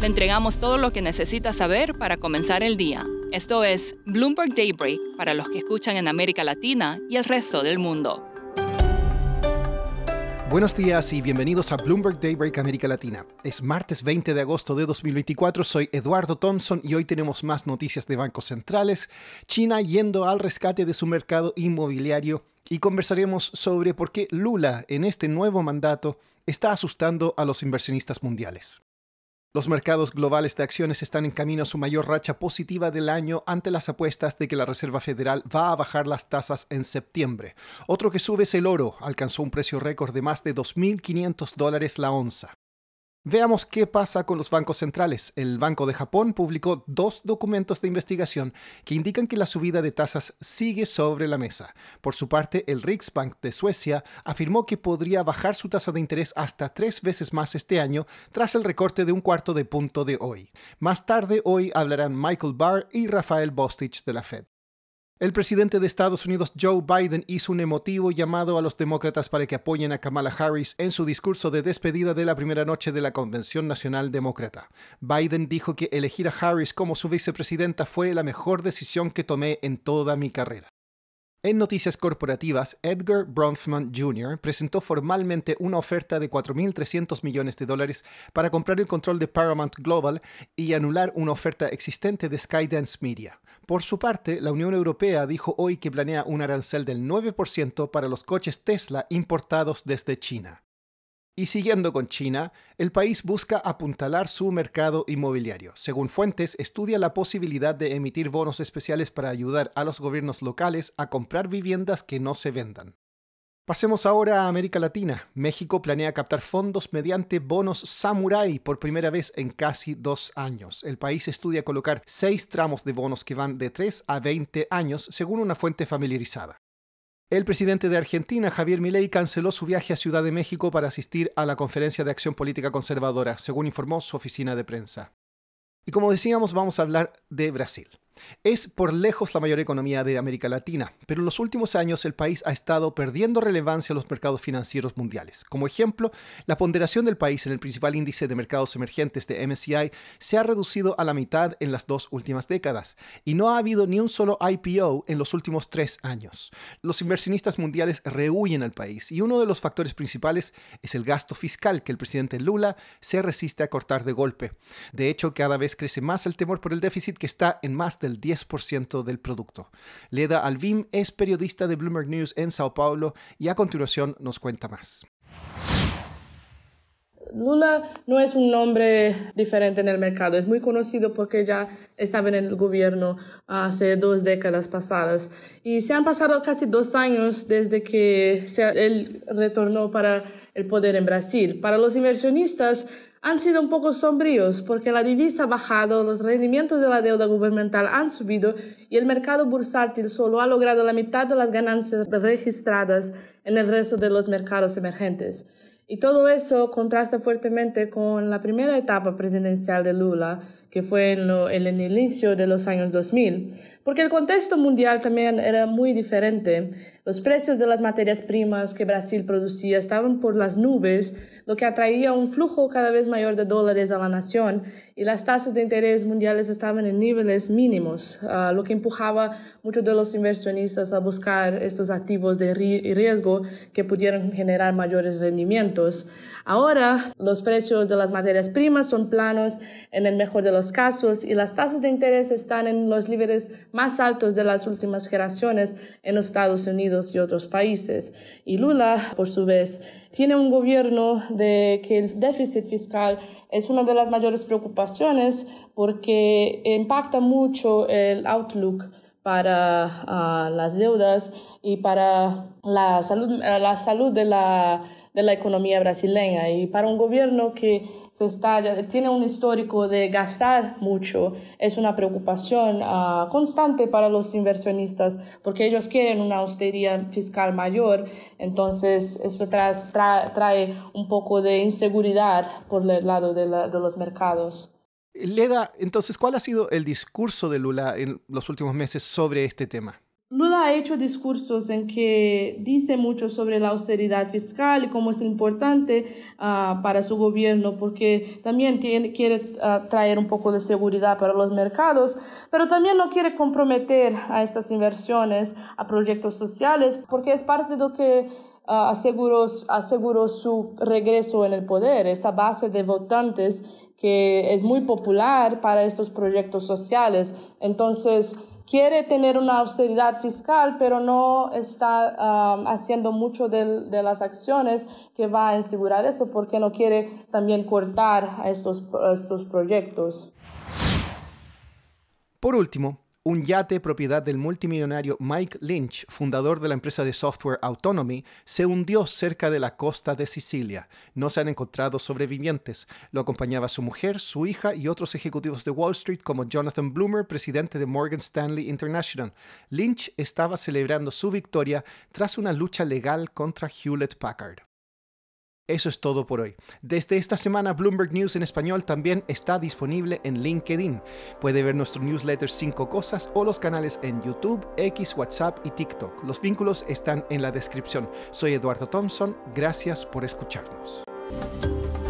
Le entregamos todo lo que necesita saber para comenzar el día. Esto es Bloomberg Daybreak para los que escuchan en América Latina y el resto del mundo. Buenos días y bienvenidos a Bloomberg Daybreak América Latina. Es martes 20 de agosto de 2024, soy Eduardo Thompson y hoy tenemos más noticias de bancos centrales, China yendo al rescate de su mercado inmobiliario y conversaremos sobre por qué Lula en este nuevo mandato está asustando a los inversionistas mundiales. Los mercados globales de acciones están en camino a su mayor racha positiva del año ante las apuestas de que la Reserva Federal va a bajar las tasas en septiembre. Otro que sube es el oro, alcanzó un precio récord de más de 2.500 dólares la onza. Veamos qué pasa con los bancos centrales. El Banco de Japón publicó dos documentos de investigación que indican que la subida de tasas sigue sobre la mesa. Por su parte, el Riksbank de Suecia afirmó que podría bajar su tasa de interés hasta tres veces más este año tras el recorte de un cuarto de punto de hoy. Más tarde hoy hablarán Michael Barr y Rafael Bostich de la Fed. El presidente de Estados Unidos Joe Biden hizo un emotivo llamado a los demócratas para que apoyen a Kamala Harris en su discurso de despedida de la primera noche de la Convención Nacional Demócrata. Biden dijo que elegir a Harris como su vicepresidenta fue la mejor decisión que tomé en toda mi carrera. En noticias corporativas, Edgar Bronfman Jr. presentó formalmente una oferta de 4.300 millones de dólares para comprar el control de Paramount Global y anular una oferta existente de Skydance Media. Por su parte, la Unión Europea dijo hoy que planea un arancel del 9% para los coches Tesla importados desde China. Y siguiendo con China, el país busca apuntalar su mercado inmobiliario. Según fuentes, estudia la posibilidad de emitir bonos especiales para ayudar a los gobiernos locales a comprar viviendas que no se vendan. Pasemos ahora a América Latina. México planea captar fondos mediante bonos samurai por primera vez en casi dos años. El país estudia colocar seis tramos de bonos que van de 3 a 20 años, según una fuente familiarizada. El presidente de Argentina, Javier Milei, canceló su viaje a Ciudad de México para asistir a la Conferencia de Acción Política Conservadora, según informó su oficina de prensa. Y como decíamos, vamos a hablar de Brasil. Es por lejos la mayor economía de América Latina, pero en los últimos años el país ha estado perdiendo relevancia en los mercados financieros mundiales. Como ejemplo, la ponderación del país en el principal índice de mercados emergentes de MSCI se ha reducido a la mitad en las dos últimas décadas y no ha habido ni un solo IPO en los últimos tres años. Los inversionistas mundiales rehuyen al país y uno de los factores principales es el gasto fiscal que el presidente Lula se resiste a cortar de golpe. De hecho, cada vez crece más el temor por el déficit que está en más 10% del producto. Leda Alvim es periodista de Bloomberg News en Sao Paulo y a continuación nos cuenta más. Lula no es un nombre diferente en el mercado, es muy conocido porque ya estaba en el gobierno hace dos décadas pasadas y se han pasado casi dos años desde que él retornó para el poder en Brasil. Para los inversionistas, han sido un poco sombríos porque la divisa ha bajado, los rendimientos de la deuda gubernamental han subido y el mercado bursátil solo ha logrado la mitad de las ganancias registradas en el resto de los mercados emergentes. Y todo eso contrasta fuertemente con la primera etapa presidencial de Lula, que fue en, el inicio de los años 2000, porque el contexto mundial también era muy diferente. Los precios de las materias primas que Brasil producía estaban por las nubes, lo que atraía un flujo cada vez mayor de dólares a la nación y las tasas de interés mundiales estaban en niveles mínimos, ah, lo que empujaba muchos de los inversionistas a buscar estos activos de riesgo que pudieran generar mayores rendimientos. Ahora, los precios de las materias primas son planos en el mejor de los casos y las tasas de interés están en los niveles más altos de las últimas generaciones en Estados Unidos y otros países. Y Lula, por su vez, tiene un gobierno de que el déficit fiscal es una de las mayores preocupaciones porque impacta mucho el outlook para ah, las deudas y para la salud, eh, la salud de la de la economía brasileña. Y para un gobierno que se está, tiene un histórico de gastar mucho, es una preocupación ah, constante para los inversionistas porque ellos quieren una austeridad fiscal mayor. Entonces, eso trae, un poco de inseguridad por el lado de, de los mercados. Leda, entonces, ¿cuál ha sido el discurso de Lula en los últimos meses sobre este tema? Lula ha hecho discursos en que dice mucho sobre la austeridad fiscal y cómo es importante ah, para su gobierno, porque también tiene, quiere ah, traer un poco de seguridad para los mercados, pero también no quiere comprometer a estas inversiones, a proyectos sociales, porque es parte de lo que Ah, aseguró, aseguró su regreso en el poder, esa base de votantes que es muy popular para estos proyectos sociales. Entonces, quiere tener una austeridad fiscal, pero no está ah, haciendo mucho de, de, las acciones que va a asegurar eso, porque no quiere también cortar a estos, estos proyectos. Por último, un yate propiedad del multimillonario Mike Lynch, fundador de la empresa de software Autonomy, se hundió cerca de la costa de Sicilia. No se han encontrado sobrevivientes. Lo acompañaba su mujer, su hija y otros ejecutivos de Wall Street como Jonathan Bloomer, presidente de Morgan Stanley International. Lynch estaba celebrando su victoria tras una lucha legal contra Hewlett Packard. Eso es todo por hoy. Desde esta semana, Bloomberg News en español también está disponible en LinkedIn. Puede ver nuestro newsletter 5 Cosas o los canales en YouTube, X, WhatsApp y TikTok. Los vínculos están en la descripción. Soy Eduardo Thompson. Gracias por escucharnos.